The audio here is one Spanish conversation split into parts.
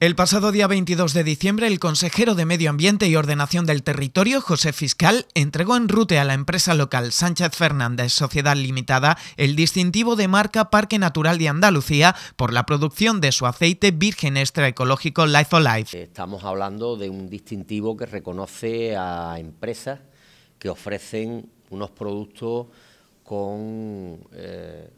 El pasado día 22 de diciembre, el consejero de Medio Ambiente y Ordenación del Territorio, José Fiscal, entregó en rute a la empresa local Sánchez Fernández Sociedad Limitada el distintivo de marca Parque Natural de Andalucía por la producción de su aceite virgen extraecológico Life Life. Estamos hablando de un distintivo que reconoce a empresas que ofrecen unos productos con, eh,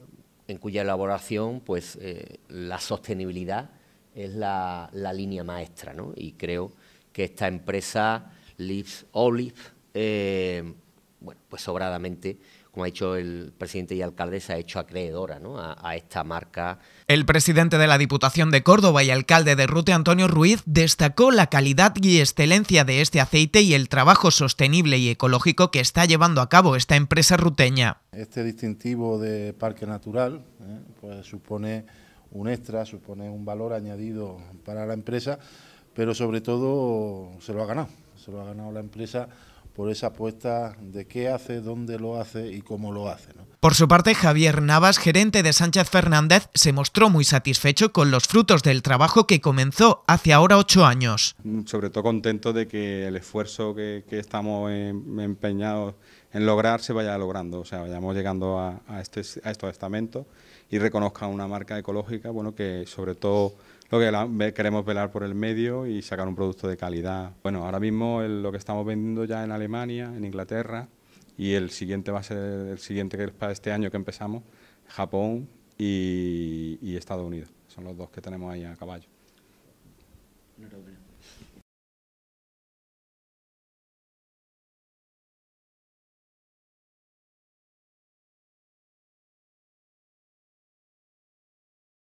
en cuya elaboración pues, eh, la sostenibilidad es la, línea maestra, ¿no? Y creo que esta empresa, Lips Olive, eh, bueno, pues sobradamente como ha dicho el presidente y alcalde, se ha hecho acreedora ¿no? a, esta marca. El presidente de la Diputación de Córdoba y alcalde de Rute, Antonio Ruiz, destacó la calidad y excelencia de este aceite y el trabajo sostenible y ecológico que está llevando a cabo esta empresa ruteña. Este distintivo de parque natural ¿eh? pues supone un extra, supone un valor añadido para la empresa, pero sobre todo se lo ha ganado, se lo ha ganado la empresa por esa apuesta de qué hace, dónde lo hace y cómo lo hace. ¿no? Por su parte, Javier Navas, gerente de Sánchez Fernández, se mostró muy satisfecho con los frutos del trabajo que comenzó hace ahora ocho años. Sobre todo contento de que el esfuerzo que, estamos em, empeñados en lograr se vaya logrando, o sea, vayamos llegando a, este, estos estamentos y reconozca una marca ecológica, bueno, que sobre todo lo que queremos velar por el medio y sacar un producto de calidad. Bueno, ahora mismo lo que estamos vendiendo ya en Alemania, en Inglaterra, y el siguiente va a ser el siguiente que es para este año que empezamos, Japón y, Estados Unidos. Son los dos que tenemos ahí a caballo.